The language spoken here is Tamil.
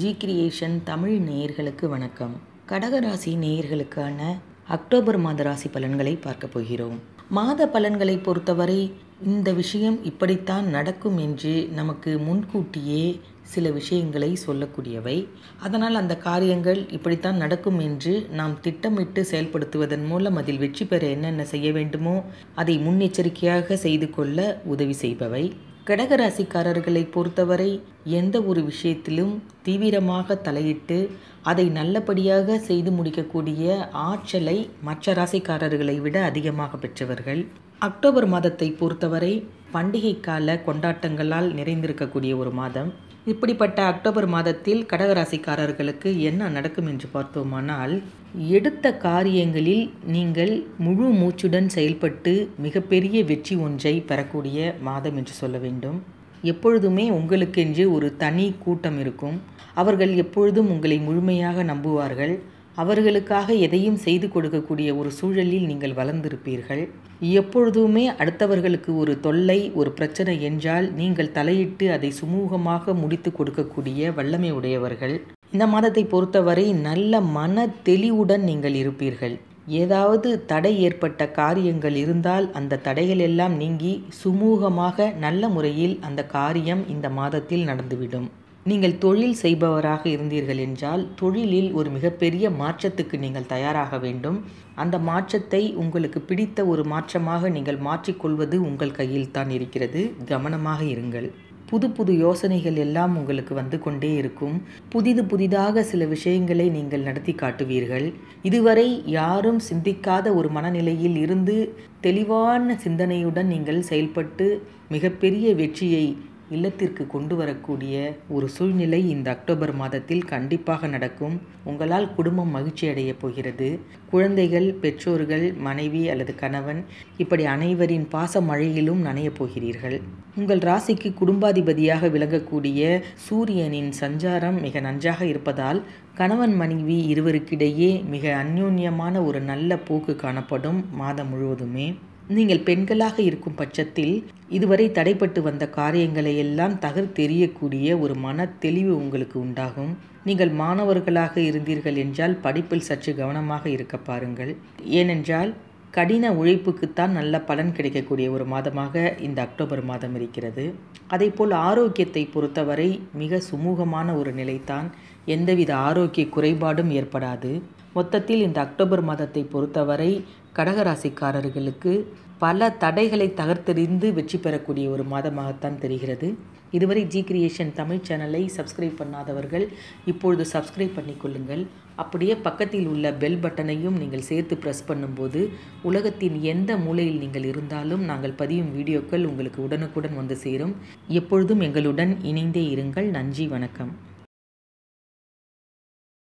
ஜி கிரியேஷன் தமிழ் நேயர்களுக்கு வணக்கம் கடகராசி நேயர்களுக்கான அக்டோபர் மாத ராசி பலன்களை பார்க்க போகிறோம் மாத பலன்களை பொறுத்தவரை இந்த விஷயம் இப்படித்தான் நடக்கும் என்று நமக்கு முன்கூட்டியே சில விஷயங்களை சொல்லக்கூடியவை அதனால் அந்த காரியங்கள் இப்படித்தான் நடக்கும் என்று நாம் திட்டமிட்டு செயல்படுத்துவதன் மூலம் அதில் வெற்றி பெற என்னென்ன செய்ய வேண்டுமோ அதை முன்னெச்சரிக்கையாக செய்து கொள்ள உதவி செய்பவை கடகராசிக்காரர்களை பொறுத்தவரை எந்த ஒரு விஷயத்திலும் தீவிரமாக தலையிட்டு அதை நல்லபடியாக செய்து முடிக்கக்கூடிய ஆற்றலை மற்ற ராசிக்காரர்களை விட அதிகமாக பெற்றவர்கள் அக்டோபர் மாதத்தை பொறுத்தவரை பண்டிகை கால கொண்டாட்டங்களால் நிறைந்திருக்கக்கூடிய ஒரு மாதம் இப்படிப்பட்ட அக்டோபர் மாதத்தில் கடகராசிக்காரர்களுக்கு என்ன நடக்கும் என்று பார்த்தோமானால் எடுத்த காரியங்களில் நீங்கள் முழு மூச்சுடன் செயல்பட்டு மிகப்பெரிய வெற்றி ஒன்றை பெறக்கூடிய மாதம் என்று சொல்ல வேண்டும் எப்பொழுதுமே உங்களுக்கென்று ஒரு தனி கூட்டம் இருக்கும் அவர்கள் எப்பொழுதும் உங்களை முழுமையாக நம்புவார்கள் அவர்களுக்காக எதையும் செய்து கொடுக்கக்கூடிய ஒரு சூழலில் நீங்கள் வளர்ந்திருப்பீர்கள் எப்பொழுதுமே அடுத்தவர்களுக்கு ஒரு தொல்லை ஒரு பிரச்சனை என்றால் நீங்கள் தலையிட்டு அதை சுமூகமாக முடித்து கொடுக்கக்கூடிய வல்லமை உடையவர்கள் இந்த மாதத்தை பொறுத்தவரை நல்ல மன தெளிவுடன் நீங்கள் இருப்பீர்கள் ஏதாவது தடை ஏற்பட்ட காரியங்கள் இருந்தால் அந்த தடைகள் எல்லாம் நீங்கி சுமூகமாக நல்ல முறையில் அந்த காரியம் இந்த மாதத்தில் நடந்துவிடும் நீங்கள் தொழில் செய்பவராக இருந்தீர்கள் என்றால் தொழிலில் ஒரு மிகப்பெரிய மாற்றத்துக்கு நீங்கள் தயாராக வேண்டும் அந்த மாற்றத்தை உங்களுக்கு பிடித்த ஒரு மாற்றமாக நீங்கள் மாற்றிக்கொள்வது உங்கள் கையில் தான் இருக்கிறது கவனமாக இருங்கள் புது புது யோசனைகள் எல்லாம் உங்களுக்கு வந்து கொண்டே இருக்கும் புதிது புதிதாக சில விஷயங்களை நீங்கள் நடத்தி காட்டுவீர்கள் இதுவரை யாரும் சிந்திக்காத ஒரு மனநிலையில் இருந்து தெளிவான சிந்தனையுடன் நீங்கள் செயல்பட்டு மிகப்பெரிய வெற்றியை இல்லத்திற்கு கொண்டு வரக்கூடிய ஒரு சூழ்நிலை இந்த அக்டோபர் மாதத்தில் கண்டிப்பாக நடக்கும் உங்களால் குடும்பம் மகிழ்ச்சி அடையப் போகிறது குழந்தைகள் பெற்றோர்கள் மனைவி அல்லது கணவன் இப்படி அனைவரின் பாச மழையிலும் நனையப் போகிறீர்கள் உங்கள் ராசிக்கு குடும்பாதிபதியாக விளங்கக்கூடிய சூரியனின் சஞ்சாரம் மிக நன்றாக இருப்பதால் கணவன் மனைவி இருவருக்கிடையே மிக அந்யோன்யமான ஒரு நல்ல போக்கு காணப்படும் மாதம் முழுவதுமே நீங்கள் பெண்களாக இருக்கும் பட்சத்தில் இதுவரை தடைப்பட்டு வந்த காரியங்களை எல்லாம் தகர்த்தெறியக்கூடிய ஒரு மன தெளிவு உங்களுக்கு உண்டாகும் நீங்கள் மாணவர்களாக இருந்தீர்கள் என்றால் படிப்பில் சற்று கவனமாக இருக்க பாருங்கள் ஏனென்றால் கடின உழைப்புக்குத்தான் நல்ல பலன் கிடைக்கக்கூடிய ஒரு மாதமாக இந்த அக்டோபர் மாதம் இருக்கிறது அதேபோல் ஆரோக்கியத்தை பொறுத்தவரை மிக சுமூகமான ஒரு நிலைத்தான் எந்தவித ஆரோக்கிய குறைபாடும் ஏற்படாது மொத்தத்தில் இந்த அக்டோபர் மாதத்தை பொறுத்தவரை கடகராசிக்காரர்களுக்கு பல தடைகளை தகர்த்தெறிந்து வெற்றி பெறக்கூடிய ஒரு மாதமாகத்தான் தெரிகிறது இதுவரை ஜி கிரியேஷன் தமிழ் சேனலை சப்ஸ்கிரைப் பண்ணாதவர்கள் இப்பொழுது சப்ஸ்கிரைப் பண்ணிக்கொள்ளுங்கள் அப்படியே பக்கத்தில் உள்ள பெல் பட்டனையும் நீங்கள் சேர்த்து ப்ரெஸ் பண்ணும்போது உலகத்தின் எந்த மூலையில் நீங்கள் இருந்தாலும் நாங்கள் பதியும் வீடியோக்கள் உங்களுக்கு உடனுக்குடன் வந்து சேரும் எப்பொழுதும் எங்களுடன் இணைந்தே இருங்கள் நன்றி வணக்கம்